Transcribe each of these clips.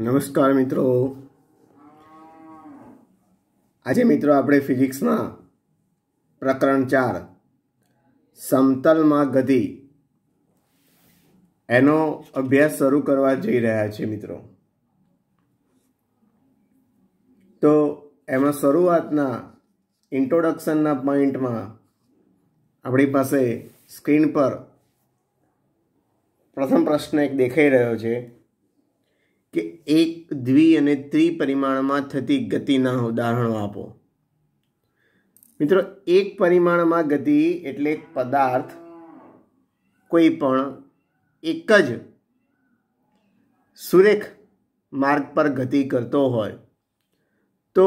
નમસ્કાર મિત્રો આજે મિત્રો આપણે ફિઝિક્સમાં પ્રકરણ ચાર સમતલમાં ગતિ એનો અભ્યાસ શરૂ કરવા જઈ રહ્યા છે મિત્રો તો એમાં શરૂઆતના ઇન્ટ્રોડક્શનના પોઈન્ટમાં આપણી પાસે સ્ક્રીન પર પ્રથમ પ્રશ્ન એક દેખાઈ રહ્યો છે કે એક દ્વિ અને ત્રિપરિમાણમાં થતી ગતિના ઉદાહરણો આપો મિત્રો એક પરિમાણમાં ગતિ એટલે પદાર્થ કોઈ પણ એક જ સુરેખ માર્ગ પર ગતિ કરતો હોય તો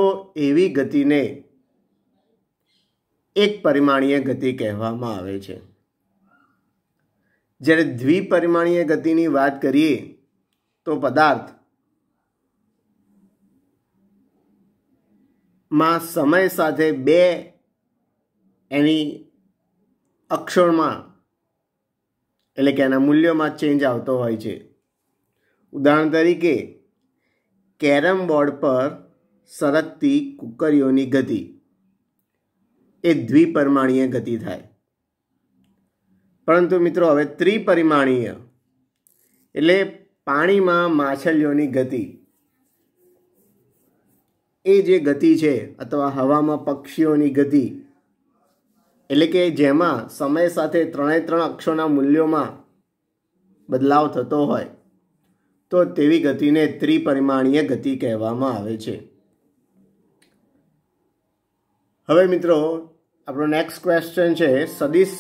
એવી ગતિને એક પરિમાણીય ગતિ કહેવામાં આવે છે જ્યારે દ્વિપરિમાણીય ગતિની વાત કરીએ તો પદાર્થ માં સમય સાથે બે એની અક્ષરમાં એટલે કે એના મૂલ્યોમાં ચેન્જ આવતો હોય છે ઉદાહરણ તરીકે કેરમ બોર્ડ પર સરકતી કુકરીઓની ગતિ એ દ્વિપરિમાણીય ગતિ થાય પરંતુ મિત્રો હવે ત્રિપરિમાણીય એટલે પાણીમાં માછલીઓની ગતિ એ જે ગતિ છે અથવા હવામાં પક્ષીઓની ગતિ એટલે કે જેમાં સમય સાથે ત્રણેય ત્રણ અક્ષોના મૂલ્યોમાં બદલાવ થતો હોય તો તેવી ગતિને ત્રિપરિમાણીય ગતિ કહેવામાં આવે છે હવે મિત્રો આપણો નેક્સ્ટ ક્વેશ્ચન છે સદીશ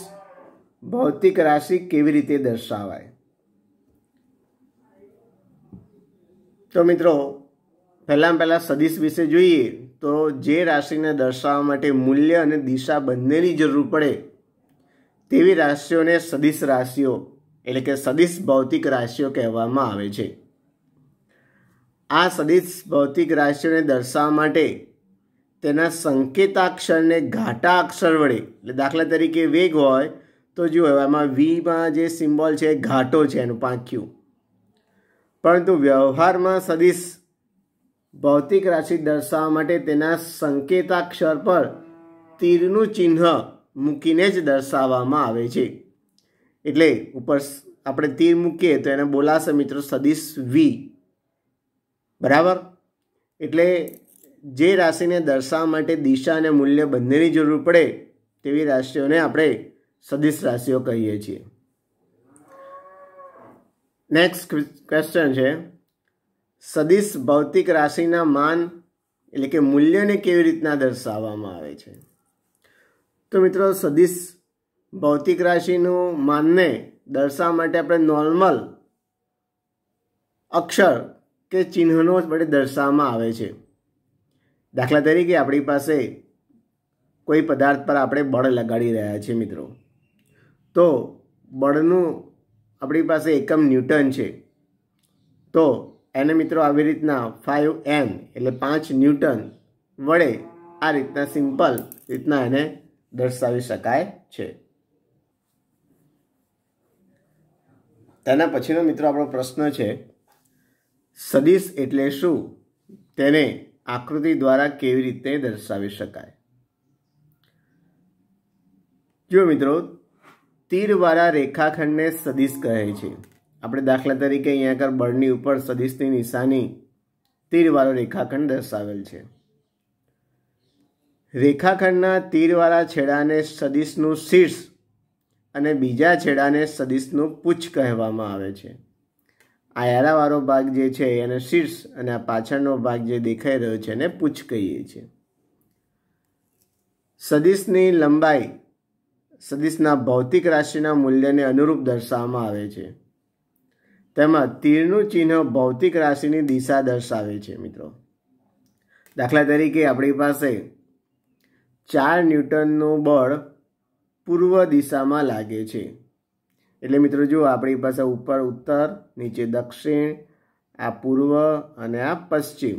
ભૌતિક રાશિ કેવી રીતે દર્શાવાય તો મિત્રો પહેલાં પહેલાં સદીશ વિશે જોઈએ તો જે રાશિને દર્શાવવા માટે મૂલ્ય અને દિશા બંનેની જરૂર પડે તેવી રાશિઓને સદીશ રાશિઓ એટલે કે સદીશ ભૌતિક રાશિઓ કહેવામાં આવે છે આ સદીશ ભૌતિક રાશિઓને દર્શાવવા માટે તેના સંકેતાક્ષરને ઘાટા અક્ષર વડે એટલે દાખલા તરીકે વેગ હોય તો જો એવામાં વીમાં જે સિમ્બોલ છે ઘાટો છે એનું પાંખ્યું પરંતુ વ્યવહારમાં સદીશ ભૌતિક રાશિ દર્શાવવા માટે તેના સંકેતાક્ષર પર તીરનું ચિહ્ન મૂકીને જ દર્શાવવામાં આવે છે એટલે ઉપર આપણે તીર મૂકીએ તો એને બોલાશે મિત્રો સદીશ વી બરાબર એટલે જે રાશિને દર્શાવવા માટે દિશા અને મૂલ્ય બંનેની જરૂર પડે તેવી રાશિઓને આપણે સદીશ રાશિઓ કહીએ છીએ નેક્સ્ટ ક્વેશ્ચન છે સદિશ ભૌતિક રાશિના માન એટલે કે મૂલ્યને કેવી રીતના દર્શાવવામાં આવે છે તો મિત્રો સદિશ ભૌતિક રાશિનું માનને દર્શાવવા માટે આપણે નોર્મલ અક્ષર કે ચિહ્નો વડે દર્શાવવામાં આવે છે દાખલા તરીકે આપણી પાસે કોઈ પદાર્થ પર આપણે બળ લગાડી રહ્યા છીએ મિત્રો તો બળનું આપણી પાસે એકમ ન્યૂટન છે તો એને મિત્રો આવી રીતના ફાઇવ એમ એટલે પાંચ ન્યૂટન વડે આ રીતના સિમ્પલ રીતના એને દર્શાવી શકાય છે તેના પછીનો મિત્રો આપણો પ્રશ્ન છે સદીશ એટલે શું તેને આકૃતિ દ્વારા કેવી રીતે દર્શાવી શકાય જો મિત્રો તીરવાળા રેખાખંડને સદિશ કહે છે આપણે દાખલા તરીકે અહીંયા આગળ બળની ઉપર સદિશની નિશાની તીરવાળો રેખાખંડ દર્શાવેલ છે રેખાખંડના તીરવાળા છેડાને સદિશનું શીર્ષ અને બીજા છેડાને સદિશનું પૂછ કહેવામાં આવે છે આ યારાવાળો ભાગ જે છે એને શીર્ષ અને આ પાછળનો ભાગ જે દેખાઈ રહ્યો છે એને પૂછ કહીએ છીએ સદિશની લંબાઈ સદિશના ભૌતિક રાશિના મૂલ્યને અનુરૂપ દર્શાવવામાં આવે છે તેમાં તીરનું ચિહ્ન ભૌતિક રાશિની દિશા દર્શાવે છે મિત્રો દાખલા તરીકે આપણી પાસે ચાર ન્યૂટનનું બળ પૂર્વ દિશામાં લાગે છે એટલે મિત્રો જુઓ આપણી પાસે ઉપર ઉત્તર નીચે દક્ષિણ આ પૂર્વ અને આ પશ્ચિમ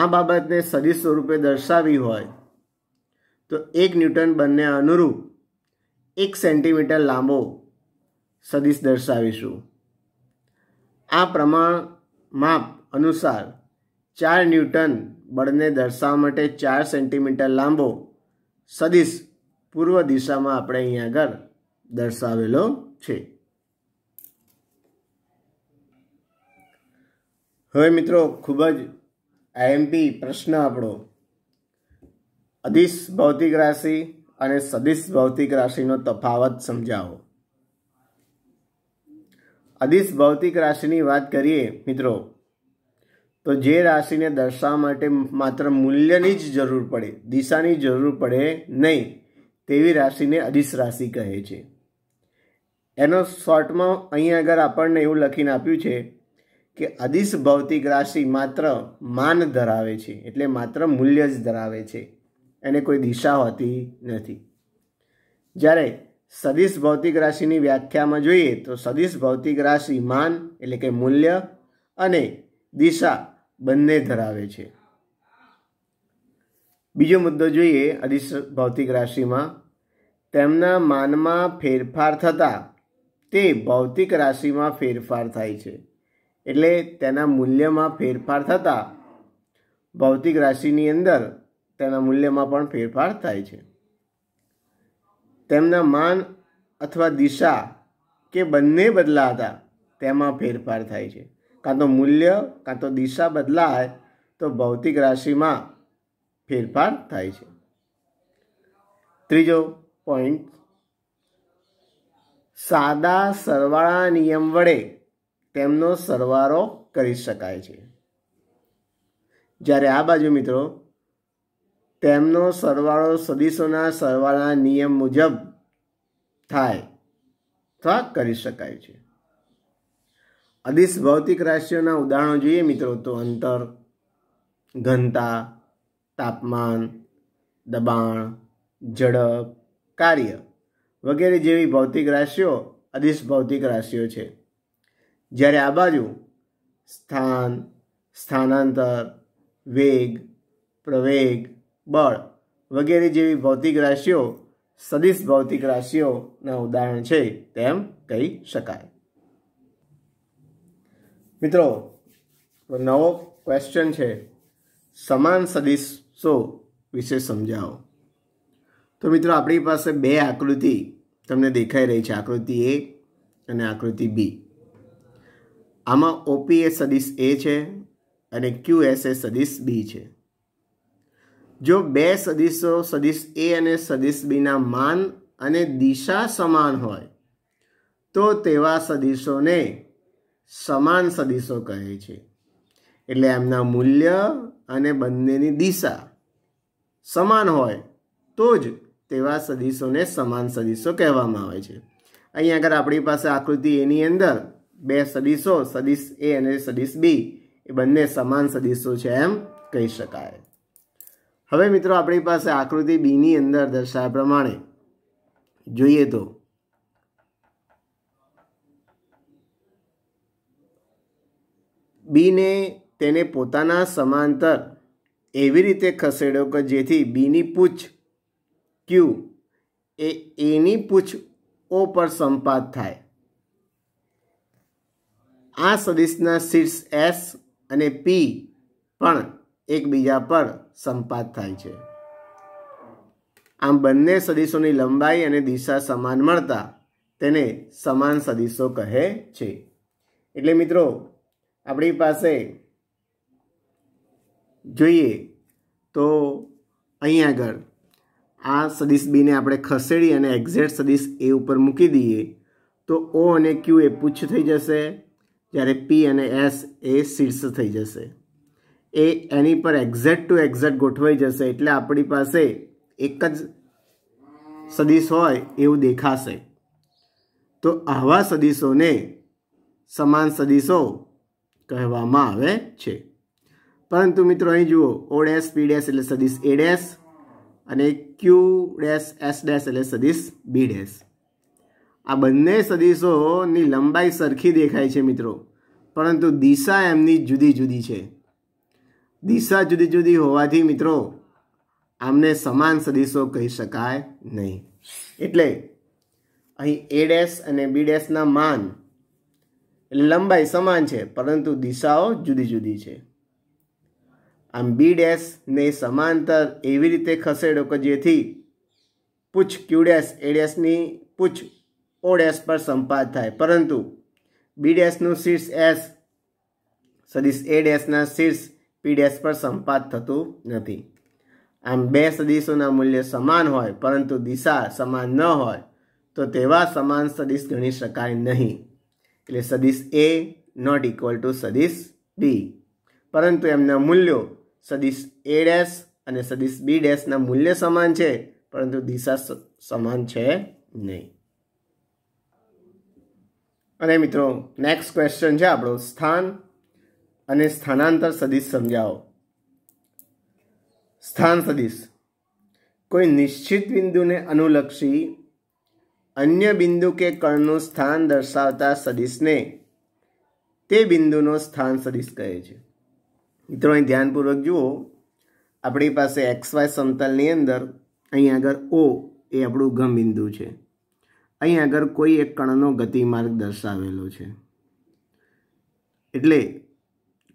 આ બાબતને સદી સ્વરૂપે દર્શાવી હોય તો એક ન્યૂટન બંને અનુરૂપ એક સેન્ટીમીટર લાંબો સદિશ દર્શાવીશું આ પ્રમાણ માપ અનુસાર ચાર ન્યૂટન બળને દર્શાવવા માટે ચાર સેન્ટીમીટર લાંબો સદિશ પૂર્વ દિશામાં આપણે અહીં આગળ દર્શાવેલો છે હવે મિત્રો ખૂબ જ આઈએમપી પ્રશ્ન આપણો અધિશ ભૌતિક રાશિ અને સદિશ ભૌતિક રાશિનો તફાવત સમજાવો અધિશ ભૌતિક રાશિની વાત કરીએ મિત્રો તો જે રાશિને દર્શાવવા માટે માત્ર મૂલ્યની જ જરૂર પડે દિશાની જરૂર પડે નહીં તેવી રાશિને અધિશ રાશિ કહે છે એનો શોર્ટમાં અહીંયા આગળ આપણને એવું લખીને આપ્યું છે કે અધિશ ભૌતિક રાશિ માત્ર માન ધરાવે છે એટલે માત્ર મૂલ્ય જ ધરાવે છે એને કોઈ દિશા હોતી નથી જ્યારે સદિશ ભૌતિક રાશિની વ્યાખ્યામાં જોઈએ તો સદિશ ભૌતિક રાશિ માન એટલે કે મૂલ્ય અને દિશા બંને ધરાવે છે બીજો મુદ્દો જોઈએ અધિશ ભૌતિક રાશિમાં તેમના માનમાં ફેરફાર થતાં તે ભૌતિક રાશિમાં ફેરફાર થાય છે એટલે તેના મૂલ્યમાં ફેરફાર થતાં ભૌતિક રાશિની અંદર તેના મૂલ્યમાં પણ ફેરફાર થાય છે તેમના માન અથવા દિશા કે બંને બદલાતા તેમાં ફેરફાર થાય છે કાં તો મૂલ્ય કાં તો દિશા બદલાય તો ભૌતિક રાશિમાં ફેરફાર થાય છે ત્રીજો પોઈન્ટ સાદા સરવાળા નિયમ વડે તેમનો સરવારો કરી શકાય છે જ્યારે આ બાજુ મિત્રો તેમનો સરવાળો સદીશોના સરવાળા નિયમ મુજબ થાય અથવા કરી શકાય છે અદિશ ભૌતિક રાશિઓના ઉદાહરણો જોઈએ મિત્રો તો અંતર ઘનતા તાપમાન દબાણ ઝડપ કાર્ય વગેરે જેવી ભૌતિક રાશિઓ અદિશ ભૌતિક રાશિઓ છે જ્યારે આ બાજુ સ્થાન સ્થાનાંતર વેગ પ્રવેગ બળ વગેરે જેવી ભૌતિક રાશિઓ સદીશ ભૌતિક રાશિઓના ઉદાહરણ છે તેમ કહી શકાય મિત્રો નવો ક્વેશ્ચન છે સમાન સદીશો વિશે સમજાવો તો મિત્રો આપણી પાસે બે આકૃતિ તમને દેખાઈ રહી છે આકૃતિ એ અને આકૃતિ બી આમાં ઓપી એ સદિશ એ છે અને ક્યુ એસ એ સદીશ બી છે જો બે સદીશો સદીશ એ અને સદિશ બીના માન અને દિશા સમાન હોય તો તેવા સદીશોને સમાન સદીશો કહે છે એટલે એમના મૂલ્ય અને બંનેની દિશા સમાન હોય તો જ તેવા સદીશોને સમાન સદીશો કહેવામાં આવે છે અહીં આગળ આપણી પાસે આકૃતિ એની અંદર બે સદીશો સદીશ એ અને સદીશ બી એ બંને સમાન સદીશો છે એમ કહી શકાય હવે મિત્રો આપણી પાસે આકૃતિ બીની અંદર દર્શાવ્યા પ્રમાણે જોઈએ તો બીને તેને પોતાના સમાંતર એવી રીતે ખસેડો કે જેથી બીની પૂછ ક્યુ એ એની પૂંછ ઓ પર સંપાત થાય આ સદિશના શીર્ષ એસ અને પી પણ એકબીજા પર સંપાત થાય છે આમ બંને સદિશોની લંબાઈ અને દિશા સમાન મળતા તેને સમાન સદિશો કહે છે એટલે મિત્રો આપણી પાસે જોઈએ તો અહીં આગળ આ સદિશ બીને આપણે ખસેડી અને એક્ઝેક્ટ સદિશ એ ઉપર મૂકી દઈએ તો ઓ અને ક્યુ એ પૂછ થઈ જશે જ્યારે પી અને એસ એ શીર્ષ થઈ જશે એ એની પર એક્ઝેક્ટ ટુ એક્ઝેક્ટ ગોઠવાઈ જશે એટલે આપણી પાસે એક જ સદીશ હોય એવું દેખાશે તો આવા સદીશોને સમાન સદીશો કહેવામાં આવે છે પરંતુ મિત્રો અહીં જુઓ ઓ ડેશ પી ડેશ એટલે સદીશ એ ડેશ અને ક્યુ ડેશ એસ ડેસ એટલે સદીશ બી ડેશ આ બંને સદીશોની લંબાઈ સરખી દેખાય છે મિત્રો પરંતુ દિશા એમની જુદી જુદી છે દિશા જુદી જુદી હોવાથી મિત્રો આમને સમાન સદિશો કહી શકાય નહીં એટલે અહીં એ ડેશ અને બી ડેશના માન લંબાઈ સમાન છે પરંતુ દિશાઓ જુદી જુદી છે આમ બી ડેશને સમાંતર એવી રીતે ખસેડો કે જેથી પૂછ ક્યુ ડેશ એ ડેશની પૂછ ઓ ડેશ પર સંપાદ થાય પરંતુ બી ડેશનું શીર્ષ એસ સદીશ એ ડેશના શીર્ષ પી પર સંપાત થતું નથી આમ બે સદીશોના મૂલ્ય સમાન હોય પરંતુ દિશા સમાન ન હોય તો તેવા સમાન સદીશ ગણી શકાય નહીં એટલે સદીશ એ નોટ ઇક્વલ ટુ સદીશ બી પરંતુ એમના મૂલ્યો સદીશ એ ડેશ અને સદીશ બી ડેશના મૂલ્ય સમાન છે પરંતુ દિશા સમાન છે નહીં અને મિત્રો નેક્સ્ટ ક્વેશ્ચન છે આપણો સ્થાન અને સ્થાનાંતર સદિશ સમજાવો સ્થાન સદિશ કોઈ નિશ્ચિત બિંદુને અનુલક્ષી અન્ય બિંદુ કે કણનું સ્થાન દર્શાવતા સદિશને તે બિંદુનો સ્થાન સદિશ કહે છે મિત્રો અહીં ધ્યાનપૂર્વક જુઓ આપણી પાસે એક્સ વાય સમતલની અંદર અહીં આગળ ઓ એ આપણું ગમ બિંદુ છે અહીં આગળ કોઈ એક કણનો ગતિમાર્ગ દર્શાવેલો છે એટલે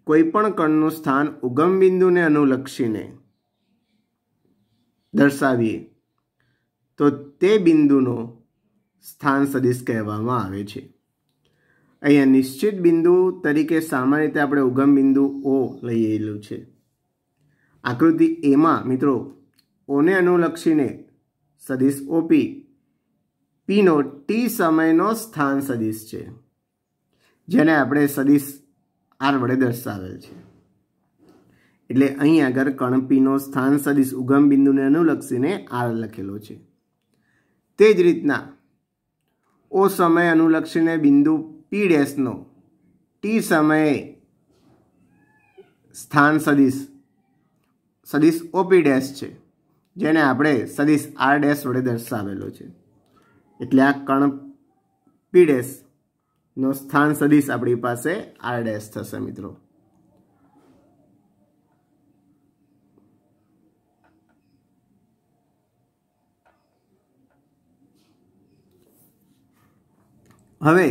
કોઈપણ કણનું સ્થાન ઉગમ બિંદુને અનુલક્ષીને દર્શાવીએ તો તે બિંદુનો સ્થાન સદિશ કહેવામાં આવે છે અહીંયા નિશ્ચિત બિંદુ તરીકે સામાન્ય રીતે આપણે ઉગમ બિંદુ ઓ લઈએલું છે આકૃતિ એમાં મિત્રો ઓને અનુલક્ષીને સદિશ ઓપી પીનો ટી સમયનો સ્થાન સદિશ છે જેને આપણે સદિશ આર વડે દર્શાવેલ છે એટલે અહીં આગળ કણપીનો સ્થાન સદીશ ઉગમ બિંદુને અનુલક્ષીને આર લખેલો છે તે જ રીતના ઓ સમય અનુલક્ષીને બિંદુ પી ડેસનો ટી સમયે સ્થાન સદીશ સદીશ ઓપી ડેશ છે જેને આપણે સદીશ આર ડેસ વડે દર્શાવેલો છે એટલે આ કણ પી ડેશ નો સ્થાન સદીશ આપણી પાસે આર ડેશ થશે મિત્રો હવે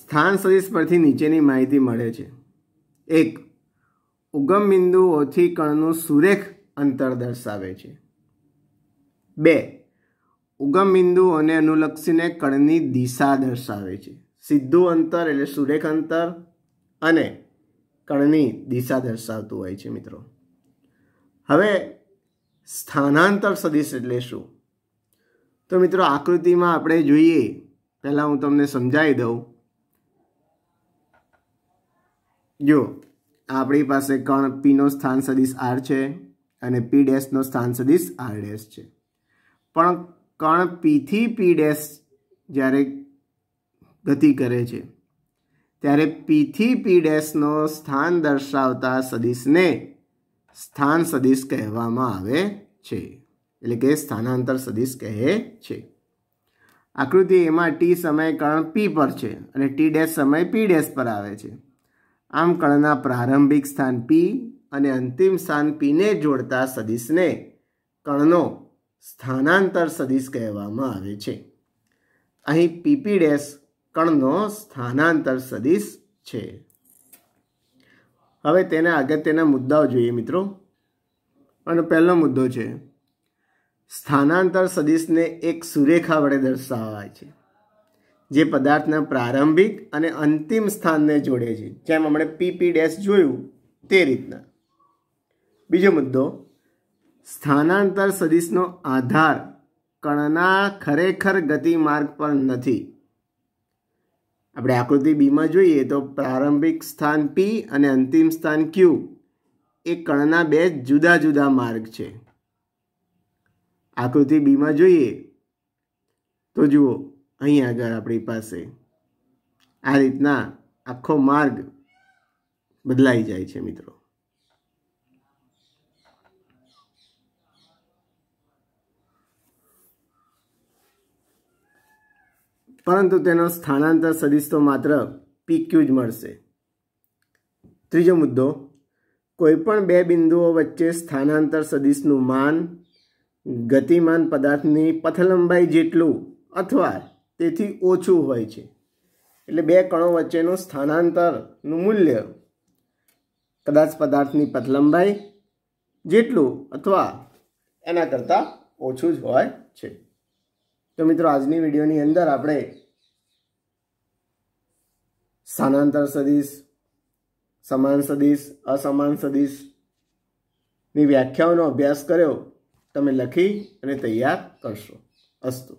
સ્થાન સદીશ પરથી નીચેની માહિતી મળે છે એક ઉગમ બિંદુઓથી કણનું સુરેખ અંતર દર્શાવે છે બે ઉગમ બિંદુઓને અનુલક્ષીને કણની દિશા દર્શાવે છે સીધું અંતર એટલે સુરેખ અંતર અને કણની દિશા દર્શાવતું હોય છે મિત્રો હવે સ્થાનાંતર સદિશ એટલે શું તો મિત્રો આકૃતિમાં આપણે જોઈએ પહેલાં હું તમને સમજાવી દઉં જો આપણી પાસે કણ પીનો સ્થાન સદિશ આર છે અને પી ડેશનો સ્થાન સદિશ આર ડેસ છે પણ કણ પીથી પી ડેસ જ્યારે ગતિ કરે છે ત્યારે પીથી પી ડેસનો સ્થાન દર્શાવતા સદિશને સ્થાન સદિશ કહેવામાં આવે છે એટલે કે સ્થાનાંતર સદિશ કહે છે આકૃતિ એમાં ટી સમય કણ પી પર છે અને ટી ડેસ સમય પી ડેશ પર આવે છે આમ કણના પ્રારંભિક સ્થાન પી અને અંતિમ સ્થાન પીને જોડતા સદિશને કણનો સ્થાનાંતર સદિશ કહેવામાં આવે છે અહીં પીપી ડેશ કણનો સ્થાનાંતર સદિશ છે હવે તેના અગત્યના મુદ્દાઓ જોઈએ મિત્રો અને પહેલો મુદ્દો છે સ્થાનાંતર સદિશને એક સુરેખા વડે દર્શાવાય છે જે પદાર્થના પ્રારંભિક અને અંતિમ સ્થાનને જોડે છે જેમ હમણાં પીપી ડેશ જોયું તે રીતના બીજો મુદ્દો સ્થાનાંતર સદિશનો આધાર કણના ખરેખર ગતિ માર્ગ પર નથી આપણે આકૃતિ બીમાં જોઈએ તો પ્રારંભિક સ્થાન પી અને અંતિમ સ્થાન ક્યુ એ કણના બે જુદા જુદા માર્ગ છે આકૃતિ બીમાં જોઈએ તો જુઓ અહીં આગળ આપણી પાસે આ રીતના આખો માર્ગ બદલાઈ જાય છે મિત્રો પરંતુ તેનો સ્થાનાંતર સદીશ તો માત્ર પીક્યુ જ મળશે ત્રીજો મુદ્દો કોઈપણ બે બિંદુઓ વચ્ચે સ્થાનાંતર સદીશનું માન ગતિમાન પદાર્થની પથલંબાઈ જેટલું અથવા તેથી ઓછું હોય છે એટલે બે કણો વચ્ચેનું સ્થાનાંતરનું મૂલ્ય કદાચ પદાર્થની પથલંબાઈ જેટલું અથવા એના કરતાં ઓછું જ હોય છે તો મિત્રો આજની વિડીયોની અંદર આપણે સ્થાનાંતર સદીશ સમાન સદીશ અસમાન સદીશની વ્યાખ્યાઓનો અભ્યાસ કર્યો તમે લખી અને તૈયાર કરશો અસ્તુ